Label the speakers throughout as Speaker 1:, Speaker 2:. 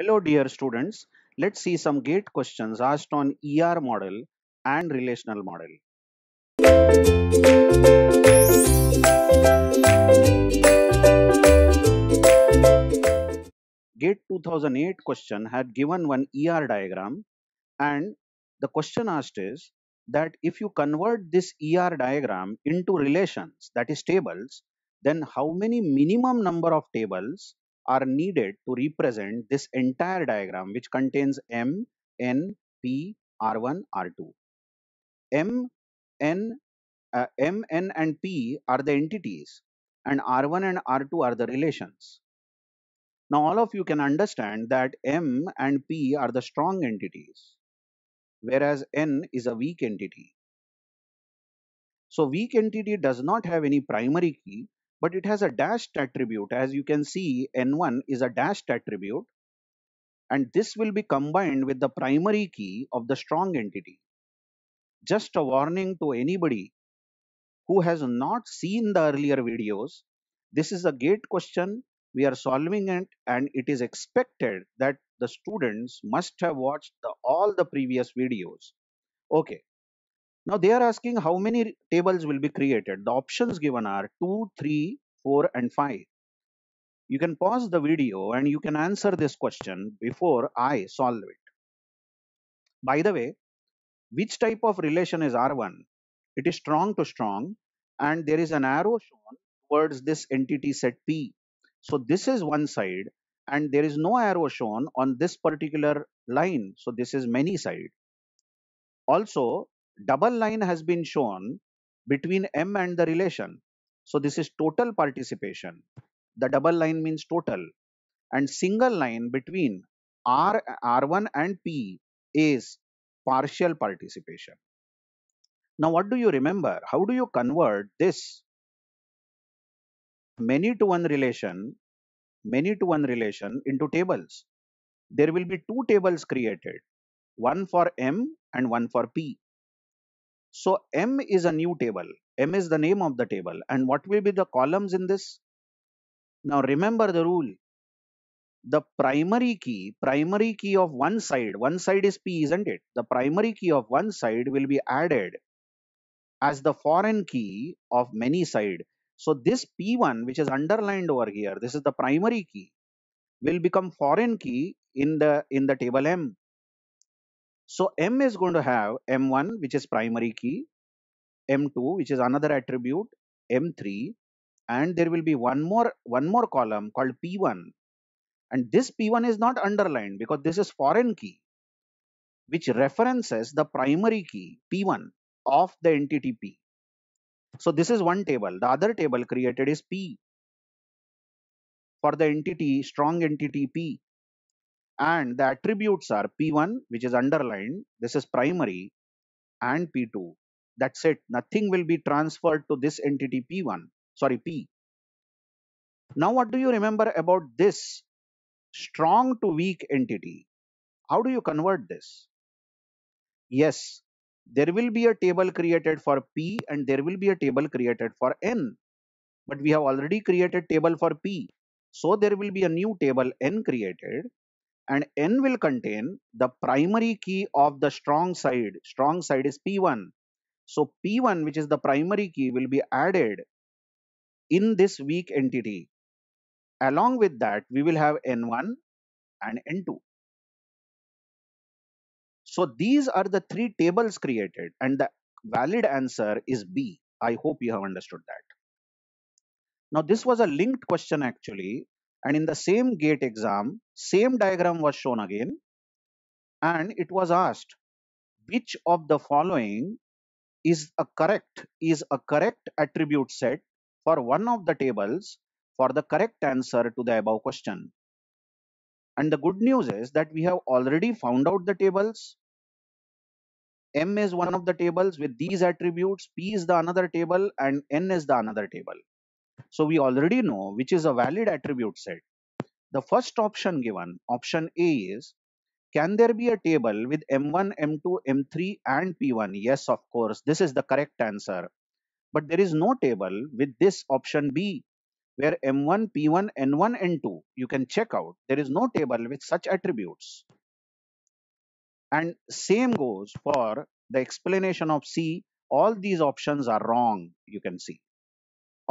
Speaker 1: Hello dear students, let's see some gate questions asked on ER model and relational model. Gate 2008 question had given one ER diagram and the question asked is that if you convert this ER diagram into relations that is tables then how many minimum number of tables are needed to represent this entire diagram which contains M, N, P, R1, R2. M, N, uh, M, N and P are the entities and R1 and R2 are the relations. Now all of you can understand that M and P are the strong entities whereas N is a weak entity. So weak entity does not have any primary key but it has a dashed attribute as you can see n1 is a dashed attribute and this will be combined with the primary key of the strong entity just a warning to anybody who has not seen the earlier videos this is a gate question we are solving it and it is expected that the students must have watched the, all the previous videos okay now they are asking how many tables will be created. The options given are 2, 3, 4 and 5. You can pause the video and you can answer this question before I solve it. By the way, which type of relation is R1? It is strong to strong and there is an arrow shown towards this entity set P. So this is one side and there is no arrow shown on this particular line. So this is many side. Also, double line has been shown between M and the relation. So this is total participation. The double line means total. And single line between R, R1 and P is partial participation. Now what do you remember? How do you convert this many to one relation, many to one relation into tables? There will be two tables created, one for M and one for P. So M is a new table. M is the name of the table. And what will be the columns in this? Now remember the rule. The primary key, primary key of one side, one side is P, isn't it? The primary key of one side will be added as the foreign key of many side. So this P1, which is underlined over here, this is the primary key, will become foreign key in the in the table M. So M is going to have M1 which is primary key, M2 which is another attribute, M3 and there will be one more one more column called P1 and this P1 is not underlined because this is foreign key which references the primary key P1 of the entity P. So this is one table. The other table created is P for the entity strong entity P and the attributes are p1 which is underlined this is primary and p2 that's it nothing will be transferred to this entity p1 sorry p now what do you remember about this strong to weak entity how do you convert this yes there will be a table created for p and there will be a table created for n but we have already created table for p so there will be a new table n created and n will contain the primary key of the strong side. Strong side is P1. So P1 which is the primary key will be added in this weak entity. Along with that we will have N1 and N2. So these are the three tables created and the valid answer is B. I hope you have understood that. Now this was a linked question actually and in the same gate exam, same diagram was shown again. And it was asked, which of the following is a correct, is a correct attribute set for one of the tables for the correct answer to the above question. And the good news is that we have already found out the tables. M is one of the tables with these attributes, P is the another table and N is the another table. So we already know which is a valid attribute set. The first option given, option A is, can there be a table with M1, M2, M3 and P1? Yes, of course, this is the correct answer. But there is no table with this option B where M1, P1, N1, N2, you can check out. There is no table with such attributes. And same goes for the explanation of C. All these options are wrong, you can see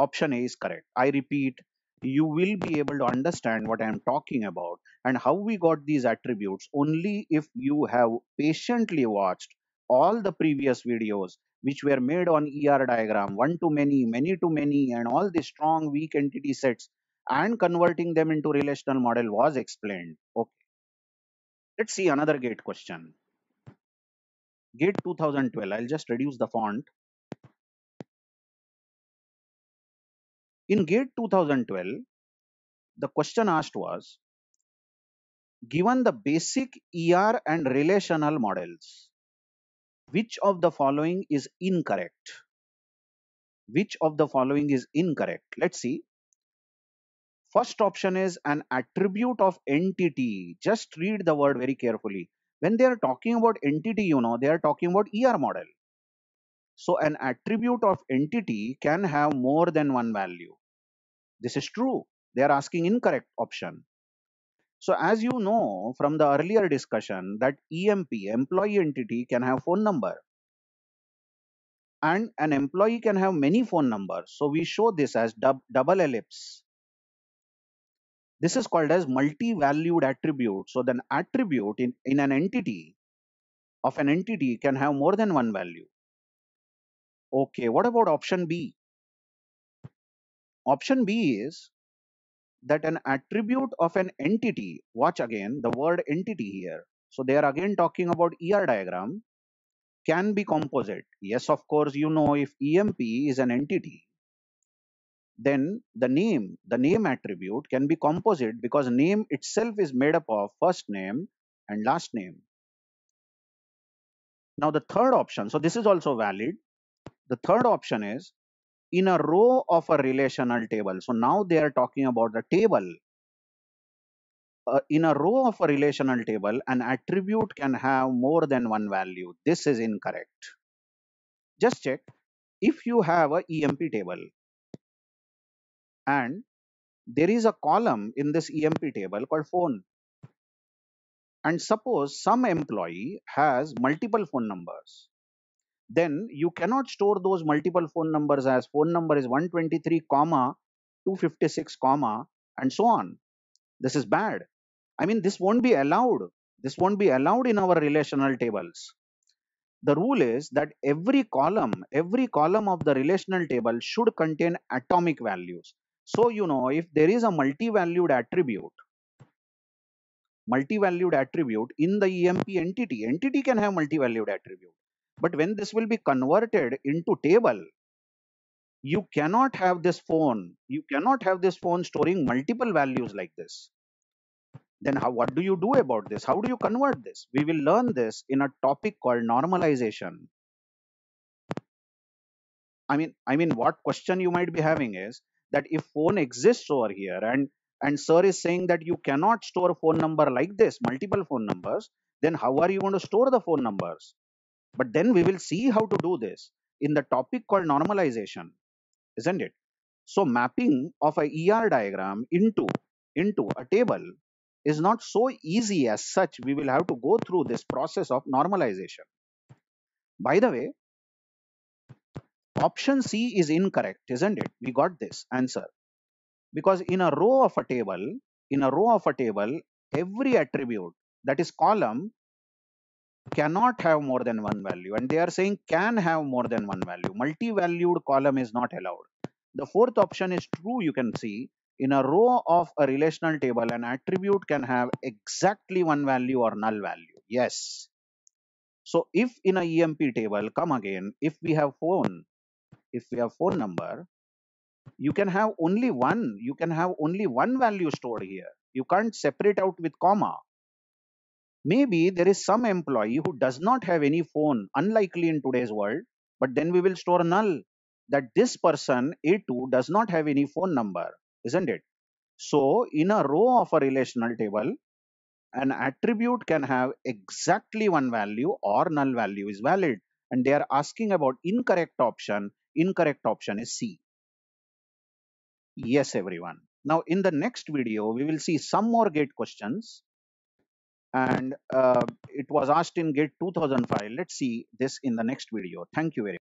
Speaker 1: option A is correct. I repeat, you will be able to understand what I am talking about and how we got these attributes only if you have patiently watched all the previous videos which were made on ER diagram, one to many, many to many, and all the strong weak entity sets and converting them into relational model was explained. Okay. Let's see another gate question. Gate 2012, I'll just reduce the font. In GATE 2012, the question asked was, given the basic ER and relational models, which of the following is incorrect? Which of the following is incorrect? Let's see. First option is an attribute of entity. Just read the word very carefully. When they are talking about entity, you know, they are talking about ER model. So an attribute of entity can have more than one value. This is true. They are asking incorrect option. So as you know from the earlier discussion that EMP, employee entity can have phone number and an employee can have many phone numbers. So we show this as dub double ellipse. This is called as multi-valued attribute. So then attribute in, in an entity of an entity can have more than one value. Okay, what about option B? Option B is that an attribute of an entity, watch again the word entity here. So they are again talking about ER diagram can be composite. Yes, of course, you know if EMP is an entity, then the name, the name attribute can be composite because name itself is made up of first name and last name. Now the third option, so this is also valid. The third option is in a row of a relational table. So now they are talking about the table. Uh, in a row of a relational table, an attribute can have more than one value. This is incorrect. Just check if you have a EMP table and there is a column in this EMP table called phone. And suppose some employee has multiple phone numbers then you cannot store those multiple phone numbers as phone number is 123 comma 256 comma and so on this is bad i mean this won't be allowed this won't be allowed in our relational tables the rule is that every column every column of the relational table should contain atomic values so you know if there is a multi-valued attribute multi-valued attribute in the emp entity entity can have multi-valued attribute but when this will be converted into table, you cannot have this phone. You cannot have this phone storing multiple values like this. Then how, what do you do about this? How do you convert this? We will learn this in a topic called normalization. I mean, I mean, what question you might be having is that if phone exists over here and and sir is saying that you cannot store phone number like this, multiple phone numbers, then how are you going to store the phone numbers? But then we will see how to do this in the topic called normalization, isn't it? So mapping of a ER diagram into, into a table is not so easy as such. We will have to go through this process of normalization. By the way, option C is incorrect, isn't it? We got this answer. Because in a row of a table, in a row of a table, every attribute that is column cannot have more than one value and they are saying can have more than one value multi-valued column is not allowed the fourth option is true you can see in a row of a relational table an attribute can have exactly one value or null value yes so if in a emp table come again if we have phone if we have phone number you can have only one you can have only one value stored here you can't separate out with comma Maybe there is some employee who does not have any phone, unlikely in today's world, but then we will store null that this person A2 does not have any phone number, isn't it? So in a row of a relational table, an attribute can have exactly one value or null value is valid and they are asking about incorrect option incorrect option is c yes everyone now in the next video we will see some more gate questions and uh, it was asked in gate 2005 let's see this in the next video thank you very much